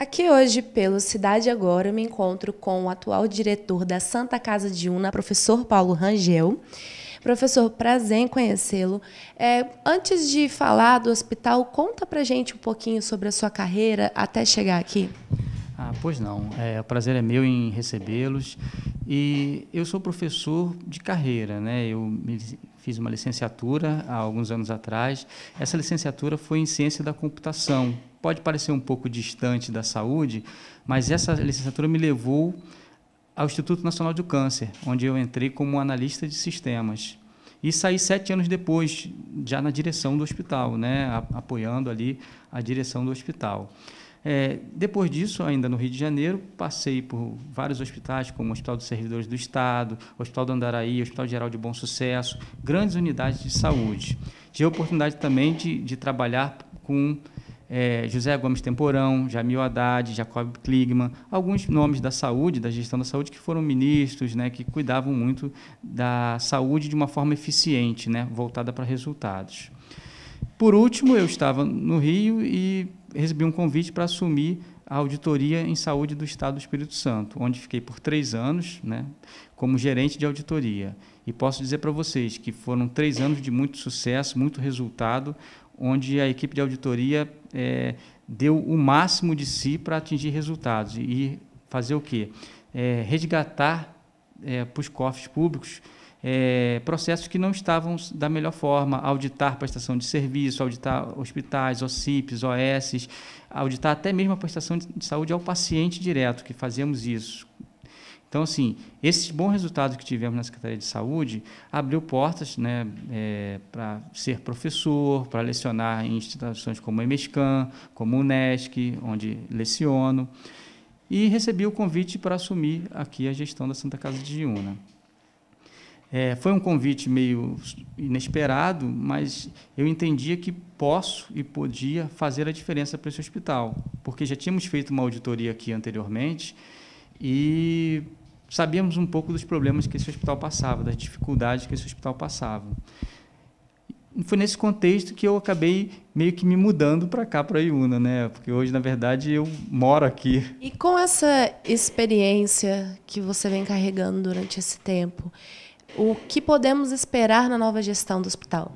Aqui hoje, pelo Cidade Agora, eu me encontro com o atual diretor da Santa Casa de Una, professor Paulo Rangel. Professor, prazer em conhecê-lo. É, antes de falar do hospital, conta pra gente um pouquinho sobre a sua carreira até chegar aqui. Ah, pois não. É, o prazer é meu em recebê-los. E eu sou professor de carreira, né? Eu me fiz uma licenciatura há alguns anos atrás. Essa licenciatura foi em ciência da computação pode parecer um pouco distante da saúde, mas essa licenciatura me levou ao Instituto Nacional do Câncer, onde eu entrei como analista de sistemas. E saí sete anos depois, já na direção do hospital, né, apoiando ali a direção do hospital. É, depois disso, ainda no Rio de Janeiro, passei por vários hospitais, como o Hospital dos Servidores do Estado, Hospital do Andaraí, Hospital Geral de Bom Sucesso, grandes unidades de saúde. Tive a oportunidade também de, de trabalhar com é, José Gomes Temporão, Jamil Haddad, Jacob Kligman, alguns nomes da saúde, da gestão da saúde, que foram ministros, né, que cuidavam muito da saúde de uma forma eficiente, né, voltada para resultados. Por último, eu estava no Rio e recebi um convite para assumir a auditoria em saúde do Estado do Espírito Santo, onde fiquei por três anos, né, como gerente de auditoria. E posso dizer para vocês que foram três anos de muito sucesso, muito resultado, onde a equipe de auditoria é, deu o máximo de si para atingir resultados e fazer o quê? É, resgatar é, para os cofres públicos é, processos que não estavam da melhor forma, auditar prestação de serviço, auditar hospitais, OCIPs, OS, auditar até mesmo a prestação de saúde ao paciente direto, que fazemos isso então, assim, esse bom resultado que tivemos na Secretaria de Saúde abriu portas né, é, para ser professor, para lecionar em instituições como a EMESCAN, como o UNESC, onde leciono, e recebi o convite para assumir aqui a gestão da Santa Casa de Iuna. É, foi um convite meio inesperado, mas eu entendia que posso e podia fazer a diferença para esse hospital, porque já tínhamos feito uma auditoria aqui anteriormente e sabíamos um pouco dos problemas que esse hospital passava, das dificuldades que esse hospital passava. foi nesse contexto que eu acabei meio que me mudando para cá, para Iuna, né? Porque hoje, na verdade, eu moro aqui. E com essa experiência que você vem carregando durante esse tempo, o que podemos esperar na nova gestão do hospital?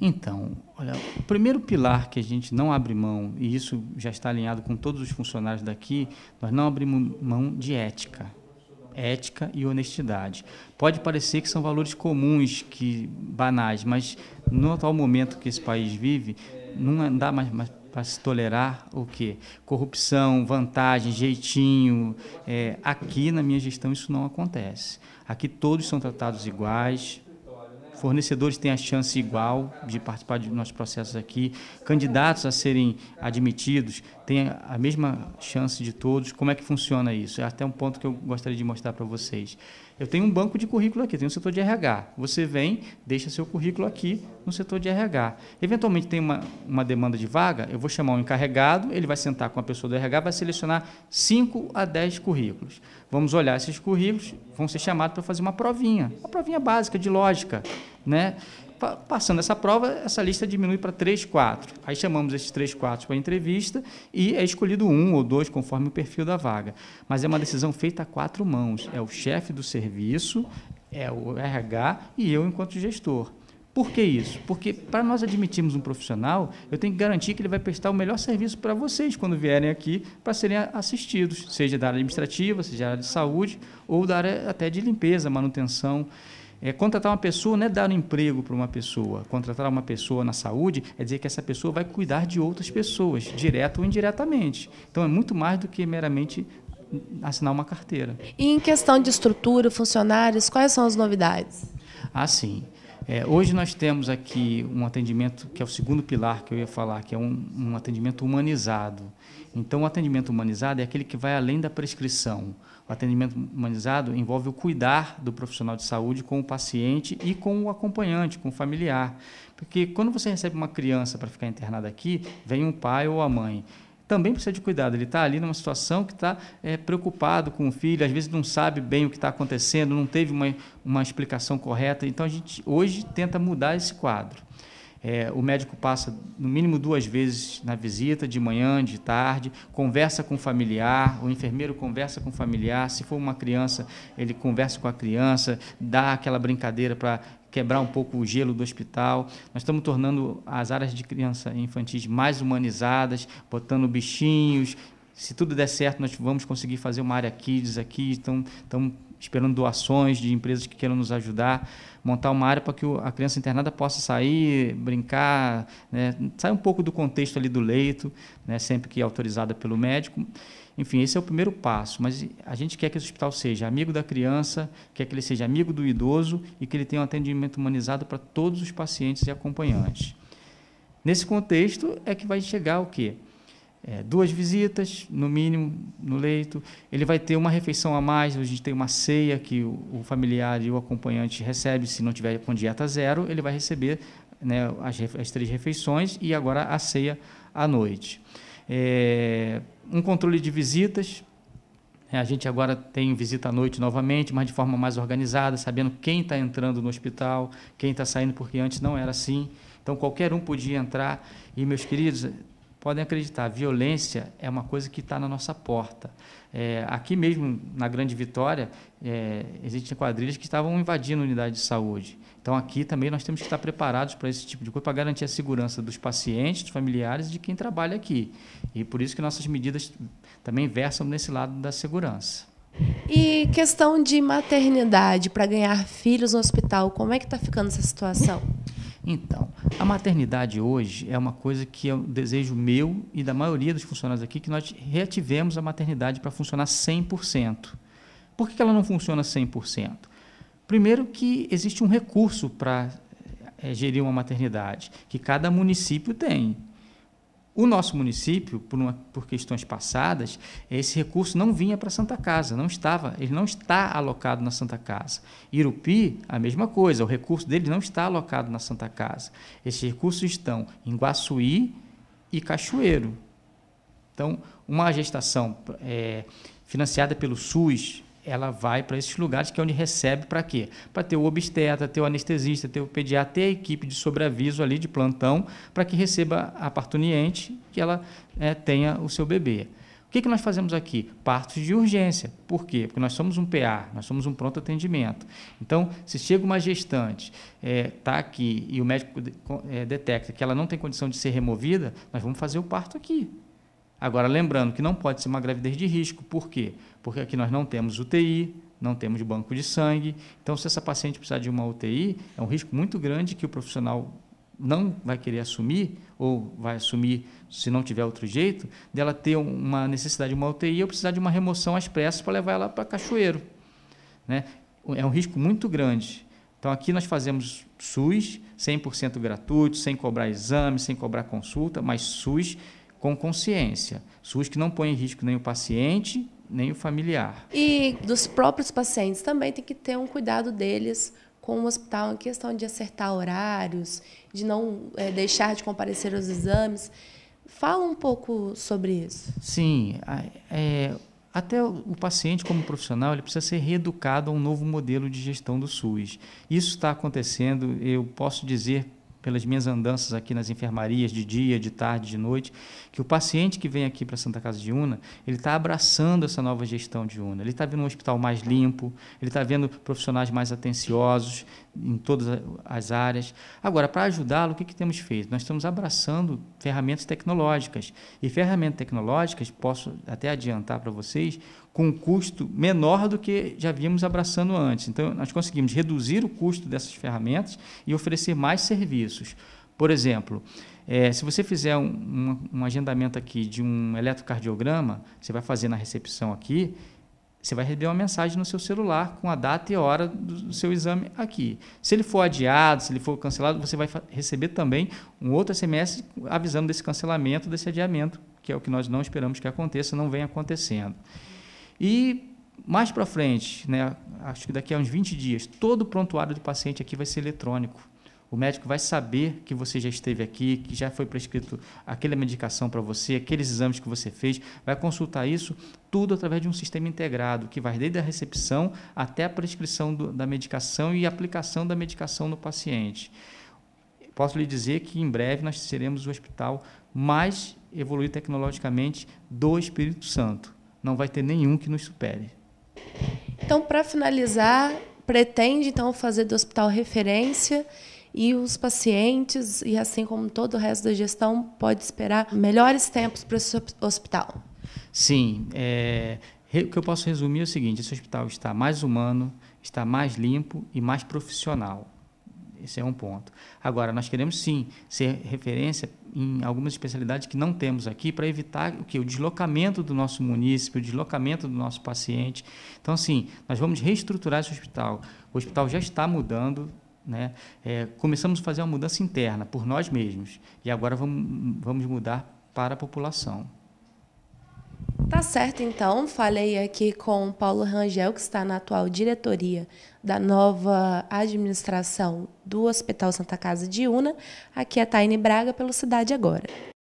Então, olha, o primeiro pilar que a gente não abre mão, e isso já está alinhado com todos os funcionários daqui, nós não abrimos mão de ética ética e honestidade. Pode parecer que são valores comuns, que banais, mas no atual momento que esse país vive, não dá mais, mais para se tolerar o quê? Corrupção, vantagem, jeitinho. É, aqui na minha gestão isso não acontece. Aqui todos são tratados iguais. Fornecedores têm a chance igual de participar de nossos processos aqui. Candidatos a serem admitidos tem a mesma chance de todos? Como é que funciona isso? É até um ponto que eu gostaria de mostrar para vocês. Eu tenho um banco de currículo aqui, tenho um setor de RH. Você vem, deixa seu currículo aqui no setor de RH. Eventualmente tem uma, uma demanda de vaga, eu vou chamar um encarregado, ele vai sentar com a pessoa do RH, vai selecionar 5 a 10 currículos. Vamos olhar esses currículos, vão ser chamados para fazer uma provinha, uma provinha básica de lógica. Né? passando essa prova, essa lista diminui para três, quatro. Aí chamamos esses três, quatro para entrevista e é escolhido um ou dois conforme o perfil da vaga. Mas é uma decisão feita a quatro mãos. É o chefe do serviço, é o RH e eu enquanto gestor. Por que isso? Porque para nós admitirmos um profissional, eu tenho que garantir que ele vai prestar o melhor serviço para vocês quando vierem aqui para serem assistidos, seja da área administrativa, seja da área de saúde ou da área até de limpeza, manutenção. É, contratar uma pessoa não é dar um emprego para uma pessoa. Contratar uma pessoa na saúde é dizer que essa pessoa vai cuidar de outras pessoas, direto ou indiretamente. Então é muito mais do que meramente assinar uma carteira. E em questão de estrutura, funcionários, quais são as novidades? Ah, sim. É, hoje nós temos aqui um atendimento que é o segundo pilar que eu ia falar, que é um, um atendimento humanizado. Então, o atendimento humanizado é aquele que vai além da prescrição. O atendimento humanizado envolve o cuidar do profissional de saúde com o paciente e com o acompanhante, com o familiar. Porque quando você recebe uma criança para ficar internada aqui, vem um pai ou a mãe também precisa de cuidado. Ele está ali numa situação que está é, preocupado com o filho, às vezes não sabe bem o que está acontecendo, não teve uma, uma explicação correta. Então a gente hoje tenta mudar esse quadro. É, o médico passa no mínimo duas vezes na visita, de manhã, de tarde, conversa com o familiar, o enfermeiro conversa com o familiar, se for uma criança, ele conversa com a criança, dá aquela brincadeira para quebrar um pouco o gelo do hospital. Nós estamos tornando as áreas de criança e infantis mais humanizadas, botando bichinhos. Se tudo der certo, nós vamos conseguir fazer uma área kids aqui, então, então esperando doações de empresas que queiram nos ajudar, montar uma área para que a criança internada possa sair, brincar, né? sair um pouco do contexto ali do leito, né? sempre que autorizada pelo médico. Enfim, esse é o primeiro passo, mas a gente quer que o hospital seja amigo da criança, quer que ele seja amigo do idoso e que ele tenha um atendimento humanizado para todos os pacientes e acompanhantes. Nesse contexto é que vai chegar o quê? é, duas visitas, no mínimo, no leito. Ele vai ter uma refeição a mais, a gente tem uma ceia que o, o familiar e o acompanhante recebe, se não tiver com dieta zero, ele vai receber né, as, as, três refeições e agora a ceia à noite. É, um controle de visitas. É, a gente agora tem visita à noite novamente, mas de forma mais organizada, sabendo quem está entrando no hospital, quem está saindo, porque antes não era assim. Então, qualquer um podia entrar. E, meus queridos, podem acreditar, violência é uma coisa que está na nossa porta. É, aqui mesmo, na Grande Vitória, é, existem quadrilhas que estavam invadindo unidade de saúde. Então, aqui também nós temos que estar preparados para esse tipo de coisa, para garantir a segurança dos pacientes, dos familiares e de quem trabalha aqui. E por isso que nossas medidas também versam nesse lado da segurança. E questão de maternidade, para ganhar filhos no hospital, como é que está ficando essa situação? Então, a maternidade hoje é uma coisa que é um desejo meu e da maioria dos funcionários aqui, que nós reativemos a maternidade para funcionar 100%. Por que ela não funciona 100%? Primeiro que existe um recurso para é, gerir uma maternidade, que cada município tem. O nosso município, por, uma, por questões passadas, esse recurso não vinha para a Santa Casa, não estava, ele não está alocado na Santa Casa. Irupi, a mesma coisa, o recurso dele não está alocado na Santa Casa. Esses recursos estão em Guaçuí e Cachoeiro. Então, uma gestação é, financiada pelo SUS, ela vai para esses lugares que é onde recebe para quê? Para ter o obstetra, ter o anestesista, ter o pediatra, ter a equipe de sobreaviso ali de plantão para que receba a partuniente, que ela é, tenha o seu bebê. O que, que nós fazemos aqui? Partos de urgência. Por quê? Porque nós somos um PA, nós somos um pronto atendimento. Então, se chega uma gestante, está é, tá aqui e o médico é, detecta que ela não tem condição de ser removida, nós vamos fazer o parto aqui. Agora, lembrando que não pode ser uma gravidez de risco, por quê? Porque aqui nós não temos UTI, não temos banco de sangue. Então, se essa paciente precisar de uma UTI, é um risco muito grande que o profissional não vai querer assumir, ou vai assumir se não tiver outro jeito, dela ter uma necessidade de uma UTI ou precisar de uma remoção às pressas para levar ela para cachoeiro. Né? É um risco muito grande. Então, aqui nós fazemos SUS, 100% gratuito, sem cobrar exame, sem cobrar consulta, mas SUS com consciência, SUS que não põe em risco nem o paciente, nem o familiar. E dos próprios pacientes também tem que ter um cuidado deles com o hospital em questão de acertar horários, de não é, deixar de comparecer aos exames. Fala um pouco sobre isso. Sim, é, até o paciente, como profissional, ele precisa ser reeducado a um novo modelo de gestão do SUS. Isso está acontecendo, eu posso dizer pelas minhas andanças aqui nas enfermarias de dia, de tarde, de noite, que o paciente que vem aqui para Santa Casa de Una, ele está abraçando essa nova gestão de Una. Ele está vendo um hospital mais limpo, ele está vendo profissionais mais atenciosos, em todas as áreas. Agora, para ajudá-lo, o que, que temos feito? Nós estamos abraçando ferramentas tecnológicas. E ferramentas tecnológicas, posso até adiantar para vocês, com um custo menor do que já vínhamos abraçando antes. Então, nós conseguimos reduzir o custo dessas ferramentas e oferecer mais serviços. Por exemplo, é, se você fizer um, um, um agendamento aqui de um eletrocardiograma, você vai fazer na recepção aqui, você vai receber uma mensagem no seu celular com a data e a hora do seu exame aqui. Se ele for adiado, se ele for cancelado, você vai receber também um outro SMS avisando desse cancelamento, desse adiamento, que é o que nós não esperamos que aconteça, não vem acontecendo. E mais para frente, né, acho que daqui a uns 20 dias, todo o prontuário do paciente aqui vai ser eletrônico. O médico vai saber que você já esteve aqui, que já foi prescrito aquela medicação para você, aqueles exames que você fez, vai consultar isso tudo através de um sistema integrado, que vai desde a recepção até a prescrição do, da medicação e aplicação da medicação no paciente. Posso lhe dizer que em breve nós seremos o hospital mais evoluído tecnologicamente do Espírito Santo. Não vai ter nenhum que nos supere. Então, para finalizar, pretende então fazer do hospital referência e os pacientes, e assim como todo o resto da gestão, pode esperar melhores tempos para esse hospital. Sim, é, o que eu posso resumir é o seguinte: esse hospital está mais humano, está mais limpo e mais profissional. Esse é um ponto. Agora, nós queremos sim ser referência em algumas especialidades que não temos aqui para evitar o que o deslocamento do nosso município, o deslocamento do nosso paciente. Então, sim, nós vamos reestruturar esse hospital. O hospital já está mudando, né? É, começamos a fazer uma mudança interna por nós mesmos e agora vamos, vamos mudar para a população. Tá certo, então. Falei aqui com Paulo Rangel, que está na atual diretoria da nova administração do Hospital Santa Casa de Una. Aqui é Taine Braga, pelo Cidade Agora.